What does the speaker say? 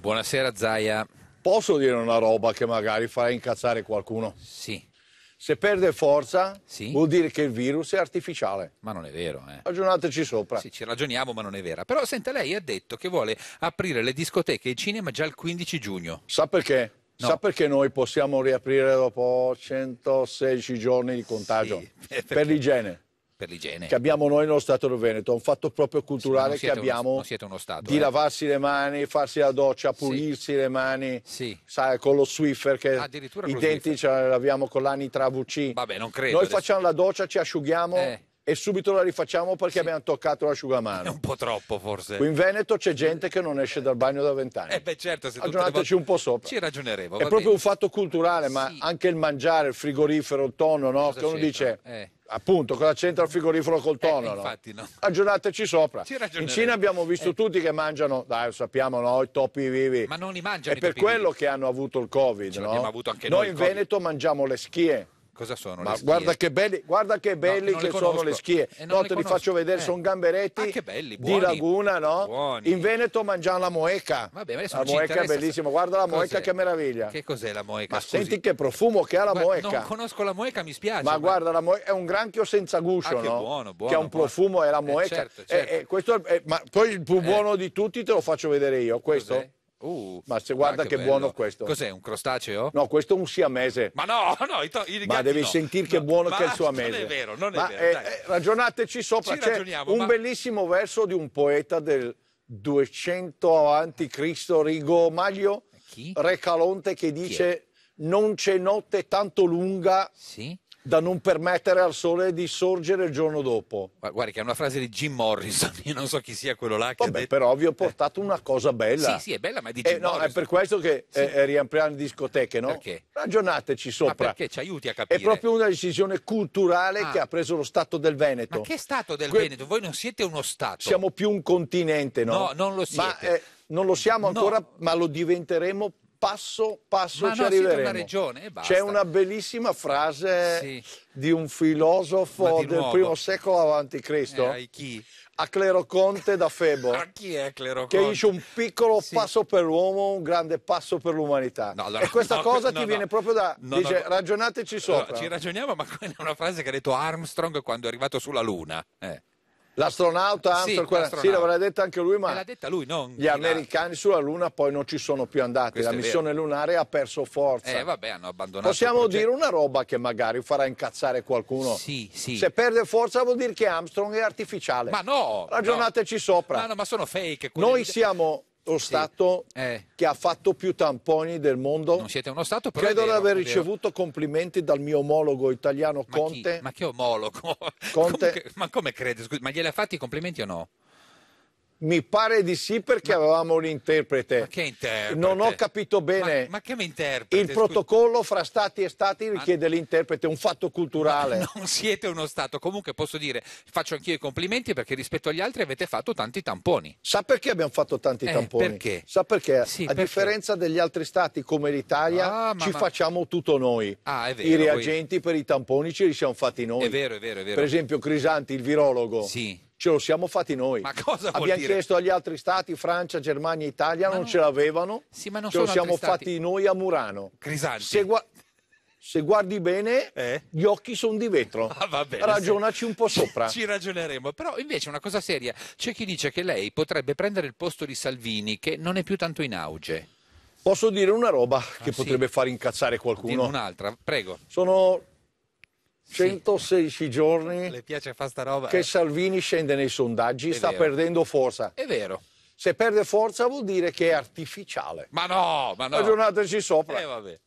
Buonasera Zaia. Posso dire una roba che magari farà incazzare qualcuno? Sì. Se perde forza sì. vuol dire che il virus è artificiale. Ma non è vero, eh. Ragionateci sopra. Sì, ci ragioniamo, ma non è vera. Però senta, lei ha detto che vuole aprire le discoteche e il cinema già il 15 giugno. Sa perché? No. Sa perché noi possiamo riaprire dopo 116 giorni di contagio? Sì, per l'igiene per l'igiene. Che abbiamo noi nello Stato del Veneto, un fatto proprio culturale sì, siete, che abbiamo stato, di eh. lavarsi le mani, farsi la doccia, pulirsi sì. le mani, sì. sai, con lo Swiffer che i denti ce li laviamo con l'anitravuc. Vabbè, non credo. Noi adesso. facciamo la doccia, ci asciughiamo. Eh e subito la rifacciamo perché sì. abbiamo toccato l'asciugamano. È un po' troppo forse. Qui in Veneto c'è gente che non esce dal bagno da vent'anni. Eh beh certo, se Ragionateci un po' sopra. Ci ragioneremo. È proprio bene. un fatto culturale, ma sì. anche il mangiare, il frigorifero, il tonno, no? Cosa che uno dice... Eh. Appunto, cosa c'entra il frigorifero col eh, tonno? Eh, infatti, no? no. Ragionateci sopra. In Cina abbiamo visto eh. tutti che mangiano, dai, sappiamo, no, i topi vivi. Ma non li mangiano. È per quello vivi. che hanno avuto il Covid. Ce no? Noi, noi in Veneto mangiamo le schie Cosa sono Ma guarda che belli, guarda che, belli no, che, che sono le schie. Eh, no, le te li faccio vedere, eh. sono gamberetti ah, belli, di laguna, no? Buoni. In Veneto mangiamo la moeca. Vabbè, la moeca è bellissima, guarda la moeca che meraviglia. Che cos'è la moeca? Ma Scusi. senti che profumo che ha la moeca. Ma non conosco la moeca, mi spiace. Ma, ma... guarda, la moeca è un granchio senza guscio, ah, no? Buono, buono, che ha un profumo, è la eh, moeca. Certo, eh, certo, certo. È, eh, ma poi il più buono di tutti te lo faccio vedere io, questo. Cos'è? Uh, ma se guarda che, che buono questo. Cos'è un crostaceo? No, questo è un siamese. Ma no, no, i to- i Ma devi no. sentire che no, buono che è il siamese. Non è vero, non è ma vero. Eh, eh, ragionateci sopra, Ci c'è un ma... bellissimo verso di un poeta del 200 avanti Cristo, Rigo Maglio, Chi? Re Calonte che dice non c'è notte tanto lunga sì? da non permettere al sole di sorgere il giorno dopo. Guarda, che è una frase di Jim Morrison, io non so chi sia quello là. Che Vabbè, detto... però vi ho eh. portato una cosa bella. Sì, sì, è bella, ma è di eh, Jim eh, Morrison. è per questo che sì. eh, eh riampliamo le discoteche, no? Perché? Ragionateci sopra. Ma perché ci aiuti a capire? È proprio una decisione culturale ah. che ha preso lo Stato del Veneto. Ma che Stato del que... Veneto? Voi non siete uno Stato. Siamo più un continente, no? No, non lo siete. Ma, eh, non lo siamo ancora, no. ma lo diventeremo passo passo Ma ci no, arriveremo. Una regione, e basta. C'è una bellissima frase sì. di un filosofo di del nuovo. primo secolo avanti eh, Cristo. Eh, chi? A Cleroconte da Febo. Ma chi è Cleroconte? Che dice un piccolo sì. passo per l'uomo, un grande passo per l'umanità. No, allora, e questa no, cosa ti viene proprio da... dice, ragionateci sopra. No, ci ragioniamo, ma quella è una frase che ha detto Armstrong quando è arrivato sulla Luna. Eh. L'astronauta Armstrong, sì, quella... sì l'avrà detta anche lui, ma eh, lui, non... gli americani sulla Luna poi non ci sono più andati. Questo la missione lunare ha perso forza. Eh, vabbè, hanno abbandonato. Possiamo dire una roba che magari farà incazzare qualcuno. Sì, sì. Se perde forza vuol dire che Armstrong è artificiale. Ma no! Ragionateci no. sopra. Ma no, ma sono fake. Quelli... Noi siamo lo sì. Stato eh. che ha fatto più tamponi del mondo. Non siete uno Stato, però Credo di aver ricevuto complimenti dal mio omologo italiano ma Conte. Chi? Ma che omologo? Conte. Comunque, ma come crede? ma gliele ha fatti i complimenti o no? Mi pare di sì perché ma, avevamo un interprete. Ma che interprete? Non ho capito bene. Ma, ma che mi interprete? Il protocollo fra stati e stati richiede ma, l'interprete, un fatto culturale. non siete uno stato. Comunque posso dire, faccio anch'io i complimenti perché rispetto agli altri avete fatto tanti tamponi. Sa perché abbiamo fatto tanti eh, tamponi? Perché? Sa perché? Sì, a perché? differenza degli altri stati come l'Italia, ah, ci facciamo tutto noi. Ah, vero, I reagenti voi... per i tamponi ce li siamo fatti noi. È vero, è vero, è vero. Per esempio Crisanti, il virologo. Sì ce lo siamo fatti noi. Ma cosa vuol Abbiamo dire? chiesto agli altri stati, Francia, Germania, Italia, ma non no. ce l'avevano. Sì, ma non ce lo siamo fatti stati. noi a Murano. Crisanti. Se, gua se guardi bene, eh? gli occhi sono di vetro. Ah, va bene, Ragionaci sì. un po' sopra. Ci ragioneremo. Però invece una cosa seria, c'è chi dice che lei potrebbe prendere il posto di Salvini, che non è più tanto in auge. Posso dire una roba ah, che sì? potrebbe far incazzare qualcuno? Dino un'altra, prego. Sono 116 sì. giorni Le piace fare sta roba, che eh. Salvini scende nei sondaggi, È sta vero. perdendo forza. È vero. Se perde forza vuol dire che è artificiale. Ma no, ma no. Ragionateci sopra. Eh, vabbè.